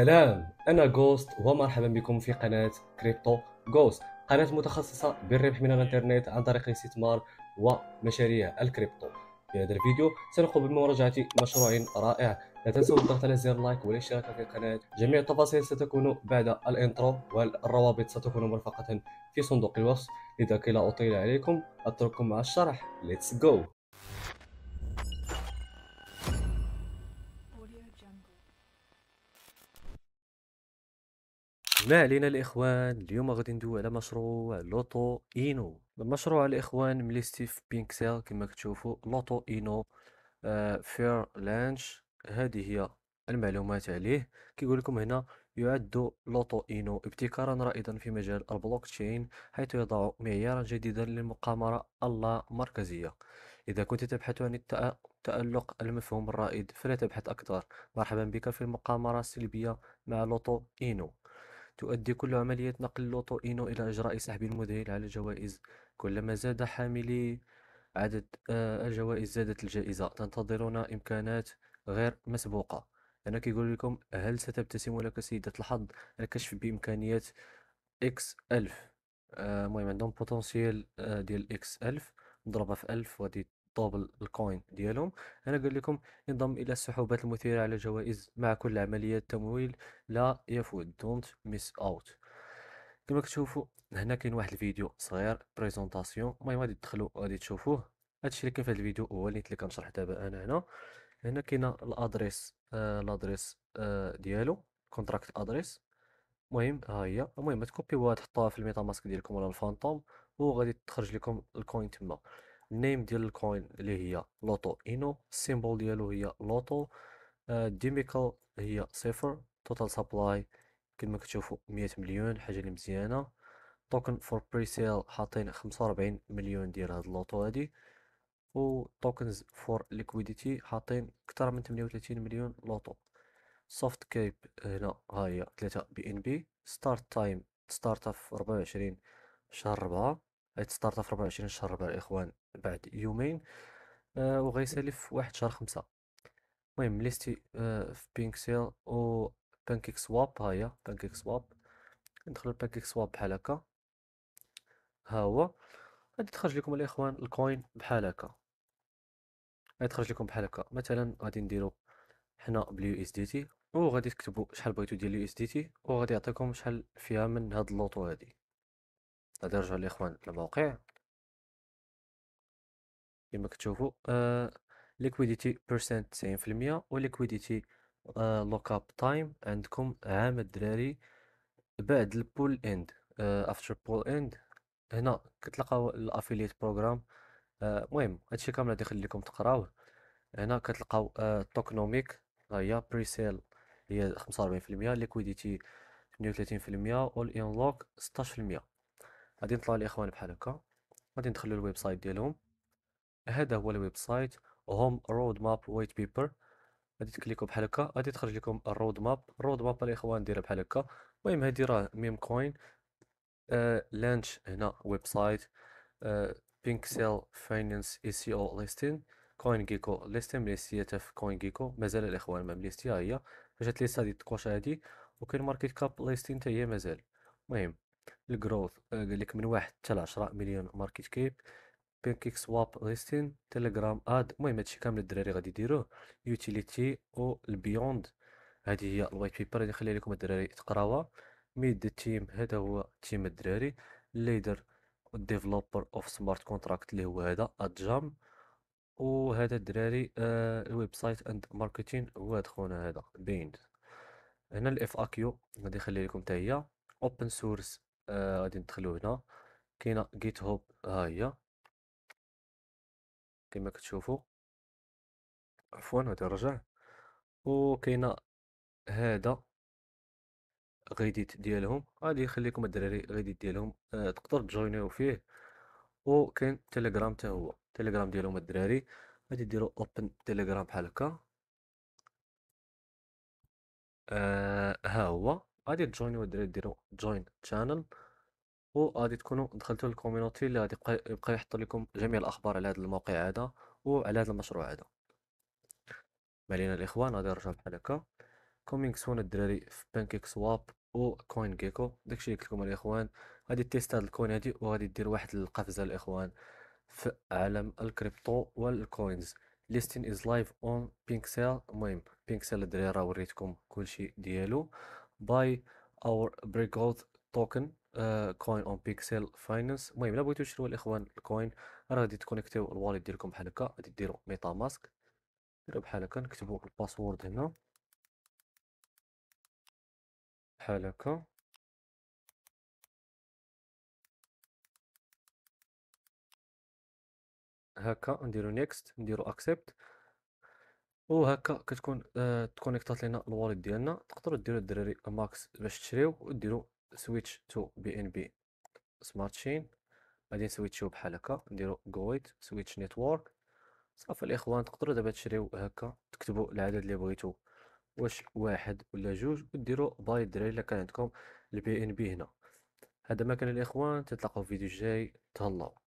السلام انا جوست ومرحبا بكم في قناه كريبتو جوست قناه متخصصه بالربح من الانترنت عن طريق الاستثمار ومشاريع الكريبتو في هذا الفيديو سنقوم بمراجعه مشروع رائع لا تنسوا الضغط على زر لايك والاشتراك في القناه جميع التفاصيل ستكون بعد الانترو والروابط ستكون مرفقه في صندوق الوصف لذا لا اطيل عليكم اترككم مع الشرح ليتس جو ما علينا الإخوان اليوم غادي ندوي على مشروع لوتو إينو المشروع الإخوان ملي ستيف بينكسل كما كتشوفوا لوتو إينو آه فير لانش هذه هي المعلومات عليه كيقول لكم هنا يعد لوتو إينو ابتكارا رائدا في مجال البلوك تشين حيث يضع معيارا جديدا للمقامرة اللامركزية إذا كنت تبحث عن التالق المفهوم الرائد فلا تبحث أكثر مرحبا بك في المقامرة السلبية مع لوتو إينو تؤدي كل عملية نقل لوتو إينو إلى إجراء سحب المذهل على الجوائز كلما زاد حاملي عدد آه، الجوائز زادت الجائزة تنتظرون إمكانات غير مسبوقة أنا كيقول لكم هل ستبتسم لك سيدة الحظ الكشف بإمكانيات إكس ألف آه، المهم عندهم بوتنسيال آه، ديال إكس ألف نضربها في ألف وغادي طوب الكوين ديالهم انا قال لكم انضم الى السحوبات المثيره على الجوائز مع كل عمليه تمويل لا يفوت دونت ميس اوت كما كتشوفوا هنا كاين واحد الفيديو صغير بريزونطاسيون المهم غادي تدخلوا غادي تشوفوه هادشي اللي كان في هذا الفيديو هو اللي كنشرح دابا انا هنا هنا كاينه الادريس آه الادريس آه ديالو كونتراكت ادريس المهم ها هي المهم تكوبيوها تحطوها في الميتا ماسك ديالكم ولا الفانتوم وغادي تخرج لكم الكوين تما النيم ديال الكوين اللي هي لوتو اينو السيمبول ديالو هي لوتو ديميكال آه، هي صفر توتال سبلاي كما كتشوفوا 100 مليون حاجه اللي مزيانه توكن فور بري سيل حاطين 45 مليون ديال هاد اللوطو هادي و توكنز فور ليكويديتي حاطين اكثر من 38 مليون لوتو سوفت كيب هنا ها هي 3 بي ان بي ستارت تايم ستارت اب 24 شهر 4 غيتستارتا في 24 شهر ربع الاخوان بعد يومين آه وغيسالي في واحد شهر خمسة المهم ليستي آه في بينك سيل و بانكيك سواب ها هي بانكيك سواب ندخلو بانكيك سواب بحال هكا ها هو غادي تخرج لكم الاخوان الكوين بحال هكا تخرج لكم بحال هكا مثلا غادي نديرو حنا باليو اس دي تي وغادي تكتبوا شحال بغيتو ديال اليو اس دي تي وغادي يعطيكم شحال فيها من هاد اللوطو هادي نرجعو الاخوان للموقع كما كتشوفوا ليكويديتي بيرسنت 90% وليكويديتي لوك اب تايم عندكم عام الدراري بعد البول اند افتر بول اند هنا كتلقاو الافيليت بروغرام المهم هادشي كامل غادي نخليكم تقراوه هنا كتلقاو توكنوميك آه، هي بري سيل هي 45% ليكويديتي 32% اول ان لوك 16% غادي نطلع الاخوان بحال هكا غادي ندخلوا الويب سايت ديالهم هذا هو الويب سايت هوم رود ماب وايت بيبر غادي تكليكو بحال هكا غادي تخرج لكم الرود ماب رود ماب الاخوان دايره بحال هكا المهم هادي راه ميم كوين آه لانش هنا ويب سايت آه بينكسل فاينانس اي سي او ليستين كوين جيكو ليستين مليستياتها في كوين جيكو مازال الاخوان ما ها هي فاش هاد ليستا دي تكوش هادي وكاين ماركت كاب ليستين حتى هي مازال المهم الجروث آه، قال لك من واحد حتى ل 10 مليون ماركت كيب بانكيك سواب ريستين تيليجرام اد المهم هادشي كامل الدراري غادي يديروه يوتيليتي او البيوند هادي هي الوايت بيبر اللي نخلي لكم الدراري تقراوها ميد تيم هذا هو تيم الدراري الليدر ديفلوبر اوف سمارت كونتراكت اللي هو هذا ادجام وهذا الدراري الويب سايت اند ماركتين هو خونا هذا بين هنا الاف اكيو غادي نخلي لكم حتى هي اوبن سورس آه غادي ندخلو هنا كاينه جيت هوب ها هي كما كتشوفوا عفوا غادي نرجع وكاينه هذا غيديت ديالهم غادي يخليكم الدراري غيديت ديالهم آه تقدر تجوينيو فيه وكاين تيليجرام حتى هو تيليجرام ديالهم الدراري غادي ديروا اوبن تيليجرام بحال هكا آه ها هو غادي تجوينيو ديرو جوين تشانل غادي تكونوا دخلتوا للكوميونيتي اللي غادي يبقى يحط لكم جميع الاخبار على هذا الموقع هذا وعلى هذا المشروع هذا مالينا الاخوان غادي نرجع بحال هكا كومينغ سون الدراري في بانكيك سواب و كوين جيكو داكشي اللي قلت لكم الاخوان غادي تيست هاد الكوين هادي وغادي دير واحد القفزه الاخوان في عالم الكريبتو والكوينز ليستين از لايف اون بينكسل المهم بينكسل الدراري راه وريتكم كلشي ديالو باي اور اوت توكن كوين اون بيكسل فاينانس المهم الا بغيتو تشريو الاخوان الكوين راه غادي تكونيكتيو الواليت ديالكم بحال هكا غادي ديرو ميتا ماسك ديرو بحال هكا نكتبو الباسورد هنا بحال هكا هكا نديرو نيكست نديرو اكسبت وهكا كتكون آه تكونيكطات لينا الواليت ديالنا تقدروا ديروا الدراري ماكس باش تشريو وديروا سويتش تو بي ان بي سمارت شين غادي نسويتشو بحال هكا نديرو جويد سويتش نيتورك صافي الاخوان تقدروا دابا تشريو هكا تكتبوا العدد اللي بغيتو واش واحد ولا جوج وديروا باي الدراري الا كان عندكم البي ان بي هنا هذا ما كان الاخوان تتلاقاو في فيديو جاي تهلاو